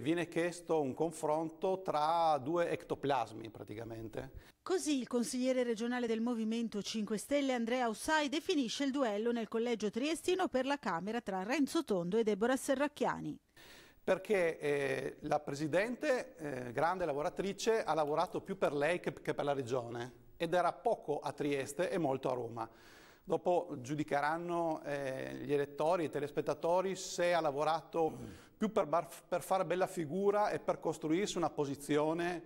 viene chiesto un confronto tra due ectoplasmi praticamente. Così il consigliere regionale del Movimento 5 Stelle Andrea Ussai definisce il duello nel collegio triestino per la Camera tra Renzo Tondo e Deborah Serracchiani perché eh, la Presidente, eh, grande lavoratrice, ha lavorato più per lei che, che per la Regione ed era poco a Trieste e molto a Roma. Dopo giudicheranno eh, gli elettori, i telespettatori, se ha lavorato più per, per fare bella figura e per costruirsi una posizione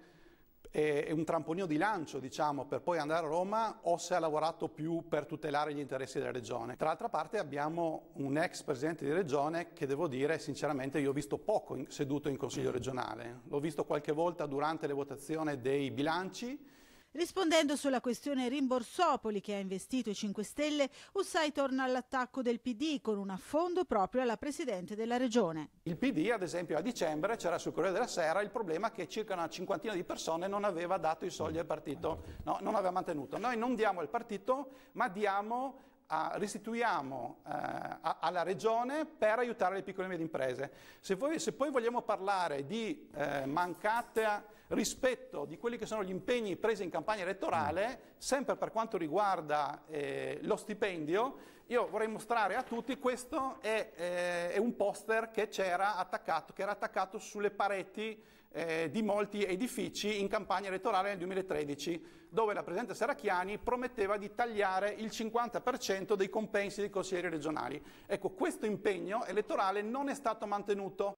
e, un trampolino di lancio, diciamo, per poi andare a Roma o se ha lavorato più per tutelare gli interessi della regione. Tra l'altra parte abbiamo un ex presidente di regione che devo dire sinceramente io ho visto poco in, seduto in consiglio regionale, l'ho visto qualche volta durante le votazioni dei bilanci Rispondendo sulla questione rimborsopoli che ha investito i 5 Stelle, Ussai torna all'attacco del PD con un affondo proprio alla Presidente della Regione. Il PD, ad esempio, a dicembre c'era sul Corriere della Sera il problema che circa una cinquantina di persone non aveva dato i soldi al partito, no, non aveva mantenuto. Noi non diamo al partito, ma diamo a, restituiamo eh, alla regione per aiutare le piccole e medie imprese. Se, voi, se poi vogliamo parlare di eh, mancata rispetto di quelli che sono gli impegni presi in campagna elettorale, sempre per quanto riguarda eh, lo stipendio. Io vorrei mostrare a tutti, questo è, eh, è un poster che, che, era attaccato sulle pareti eh, di molti edifici in campagna elettorale nel 2013, dove la Presidente Seracchiani prometteva di tagliare il 50% dei compensi dei consiglieri regionali. Ecco, questo impegno elettorale non è stato mantenuto.